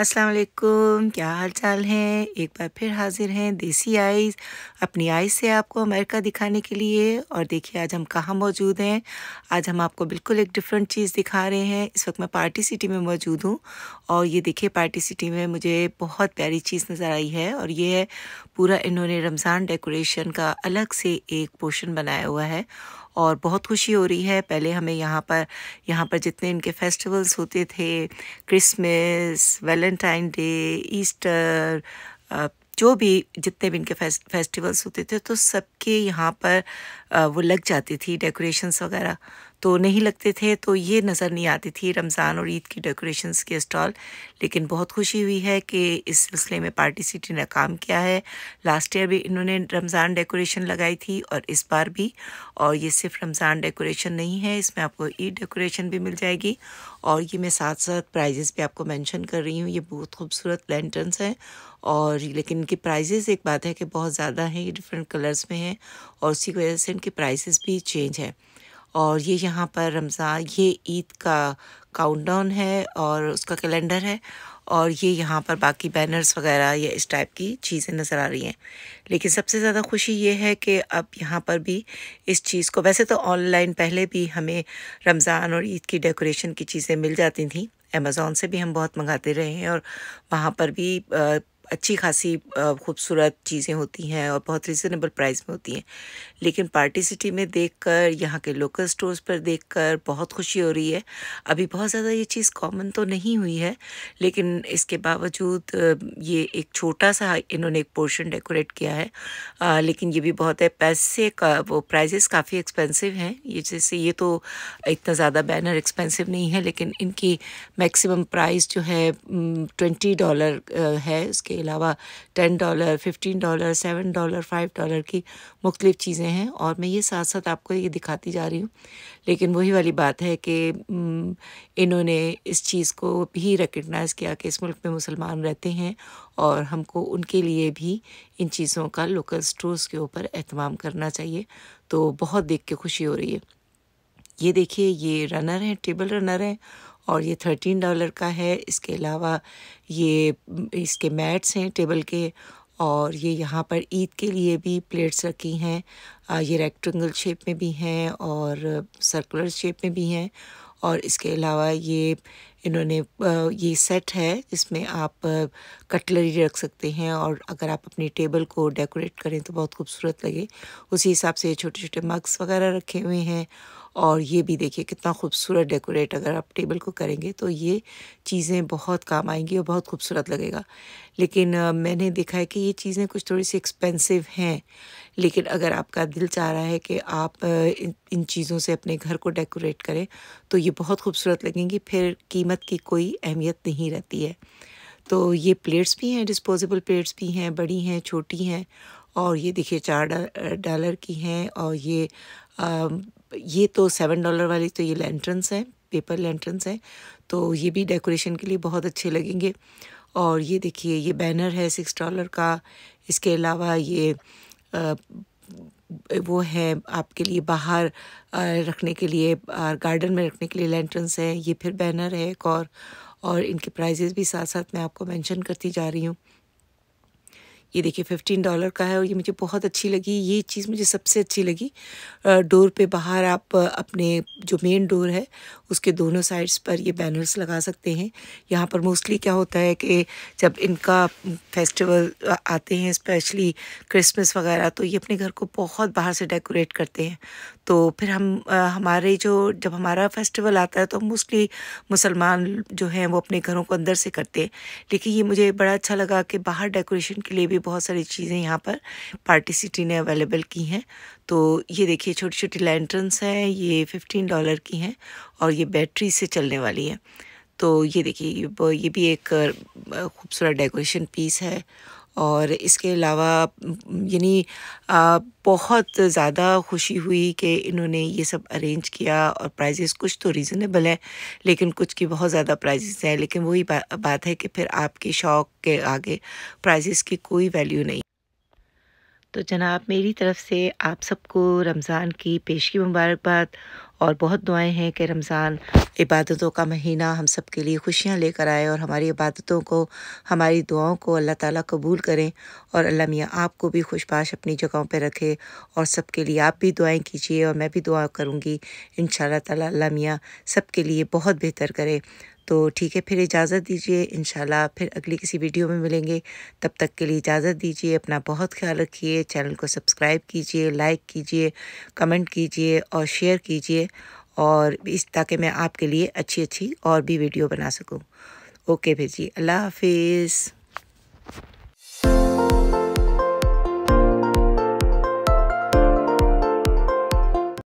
अस्सलाम वालेकुम क्या हाल चाल है एक बार फिर हाजिर हैं देसी आइज़ अपनी आइज़ से आपको अमेरिका दिखाने के लिए और देखिए आज हम कहाँ मौजूद हैं आज हम आपको बिल्कुल एक डिफरेंट चीज़ दिखा रहे हैं इस वक्त मैं पार्टी सिटी में मौजूद हूँ और ये देखिए पार्टी सिटी में मुझे बहुत प्यारी चीज़ नज़र आई है और ये है पूरा इन्होंने रमज़ान डेकोरेशन का अलग से एक पोर्शन बनाया हुआ है और बहुत खुशी हो रही है पहले हमें यहाँ पर यहाँ पर जितने इनके फेस्टिवल्स होते थे Christmas well Valentine day Easter जो भी जितने भी इनके फेस्ट, फेस्टिवल्स होते थे तो सबके यहाँ पर वो लग जाती थी डेकोरेशंस वगैरह तो नहीं लगते थे तो ये नज़र नहीं आती थी रमज़ान और ईद की डेकोरेशंस के स्टॉल लेकिन बहुत खुशी हुई है कि इस सिलसिले में पार्टी सिटी ने काम किया है लास्ट ईयर भी इन्होंने रमज़ान डेकोरेशन लगाई थी और इस बार भी और ये सिर्फ रमज़ान डेकोरेशन नहीं है इसमें आपको ईद डेकोरेशन भी मिल जाएगी और ये मैं साथ साथ प्राइजेस भी आपको मैंशन कर रही हूँ ये बहुत खूबसूरत लेंटर्नस हैं और लेकिन इनकी प्राइजेस एक बात है कि बहुत ज़्यादा हैं ये डिफरेंट कलर्स में हैं और उसी की वजह से इनके प्राइजेस भी चेंज हैं और ये यहाँ पर रमज़ान ये ईद का काउंटडाउन है और उसका कैलेंडर है और ये यहाँ पर बाकी बैनर्स वगैरह या इस टाइप की चीज़ें नज़र आ रही हैं लेकिन सबसे ज़्यादा खुशी ये है कि अब यहाँ पर भी इस चीज़ को वैसे तो ऑनलाइन पहले भी हमें रमज़ान और ईद की डेकोरेशन की चीज़ें मिल जाती थी अमेज़ोन से भी हम बहुत मंगाते रहे हैं और वहाँ पर भी अच्छी खासी खूबसूरत चीज़ें होती हैं और बहुत रिजनेबल प्राइस में होती हैं लेकिन पार्टी सिटी में देखकर यहाँ के लोकल स्टोर्स पर देखकर बहुत खुशी हो रही है अभी बहुत ज़्यादा ये चीज़ कॉमन तो नहीं हुई है लेकिन इसके बावजूद ये एक छोटा सा इन्होंने एक पोर्शन डेकोरेट किया है आ, लेकिन ये भी बहुत है पैसे का वो प्राइजेस काफ़ी एक्सपेंसिव हैं ये जैसे ये तो इतना ज़्यादा बैनर एक्सपेंसिव नहीं है लेकिन इनकी मैक्सिमम प्राइस जो है ट्वेंटी डॉलर है इसके अलावा ten dollar fifteen dollar seven dollar five dollar की मुख्तलिफ़ चीज़ें हैं और मैं ये साथ साथ आपको ये दिखाती जा रही हूँ लेकिन वही वाली बात है कि इन्होंने इस चीज़ को भी रिकगनाइज़ किया कि इस मुल्क में मुसलमान रहते हैं और हमको उनके लिए भी इन चीज़ों का लोकल स्टोर्स के ऊपर अहतमाम करना चाहिए तो बहुत देख के खुशी हो रही है ये देखिए ये रनर हैं टेबल रनर हैं और ये थर्टीन डॉलर का है इसके अलावा ये इसके मैट्स हैं टेबल के और ये यहाँ पर ईद के लिए भी प्लेट्स रखी हैं ये रेक्टेंगल शेप में भी हैं और सर्कुलर शेप में भी हैं और इसके अलावा ये इन्होंने ये सेट है जिसमें आप कटलरी रख सकते हैं और अगर आप अपनी टेबल को डेकोरेट करें तो बहुत खूबसूरत लगे उसी हिसाब से छोटे छोटे मग्स वगैरह रखे हुए हैं और ये भी देखिए कितना खूबसूरत डेकोरेट अगर आप टेबल को करेंगे तो ये चीज़ें बहुत काम आएंगी और बहुत खूबसूरत लगेगा लेकिन मैंने देखा है कि ये चीज़ें कुछ थोड़ी सी एक्सपेंसिव हैं लेकिन अगर आपका दिल चाह रहा है कि आप इन, इन चीज़ों से अपने घर को डेकोरेट करें तो ये बहुत खूबसूरत लगेंगी फिर कीमत की कोई अहमियत नहीं रहती है तो ये प्लेट्स भी हैं डिस्पोजेबल प्लेट्स भी हैं बड़ी हैं छोटी हैं और ये देखिए चार डॉलर की हैं और ये ये तो सेवन डॉलर वाली तो ये लेंट्रेंस हैं पेपर लेंट्रेंस हैं तो ये भी डेकोरेशन के लिए बहुत अच्छे लगेंगे और ये देखिए ये बैनर है सिक्स डॉलर का इसके अलावा ये आ, वो है आपके लिए बाहर रखने के लिए गार्डन में रखने के लिए लेंट्रेंस है ये फिर बैनर है एक और और इनके प्राइजेज़ भी साथ साथ मैं आपको मैंशन करती जा रही हूँ ये देखिए फिफ्टीन डॉलर का है और ये मुझे बहुत अच्छी लगी ये चीज़ मुझे सबसे अच्छी लगी डोर पे बाहर आप अपने जो मेन डोर है उसके दोनों साइड्स पर ये बैनर्स लगा सकते हैं यहाँ पर मोस्टली क्या होता है कि जब इनका फेस्टिवल आते हैं स्पेशली क्रिसमस वगैरह तो ये अपने घर को बहुत बाहर से डेकोरेट करते हैं तो फिर हम हमारे जो जब हमारा फेस्टिवल आता है तो मोस्टली मुसलमान जो हैं वो अपने घरों को अंदर से करते हैं लेकिन ये मुझे बड़ा अच्छा लगा कि बाहर डेकोरेशन के लिए भी बहुत सारी चीज़ें यहाँ पर पार्टी सिटी ने अवेलेबल की हैं तो ये देखिए छोटी छोटी लैंटर्न्स हैं ये फिफ्टीन डॉलर की हैं और ये बैटरी से चलने वाली है तो ये देखिए ये भी एक खूबसूरत डेकोरेशन पीस है और इसके अलावा यानी बहुत ज़्यादा खुशी हुई कि इन्होंने ये सब अरेंज किया और प्राइजेस कुछ तो रीज़नेबल है लेकिन कुछ की बहुत ज़्यादा प्राइजेस हैं लेकिन वही बा, बात है कि फिर आपके शौक़ के आगे प्राइजेस की कोई वैल्यू नहीं तो जनाब मेरी तरफ़ से आप सबको रमज़ान की पेशगी मुबारकबाद और बहुत दुआएं हैं कि रमज़ान इबादतों का महीना हम सब के लिए खुशियाँ लेकर आए और हमारी इबादतों को हमारी दुआओं को अल्लाह ताला कबूल करें और अल्लाह मियाँ आपको भी खुशबाश अपनी जगहों पर रखे और सब के लिए आप भी दुआएं कीजिए और मैं भी दुआ करूँगी इन शाला तला मियाँ सब के लिए बहुत बेहतर करे तो ठीक है फिर इजाज़त दीजिए इन फिर अगली किसी वीडियो में मिलेंगे तब तक के लिए इजाज़त दीजिए अपना बहुत ख्याल रखिए चैनल को सब्सक्राइब कीजिए लाइक कीजिए कमेंट कीजिए और शेयर कीजिए और इस ताकि मैं आपके लिए अच्छी अच्छी और भी वीडियो बना सकूँ ओके भेजिए जी अल्लाह हाफिज़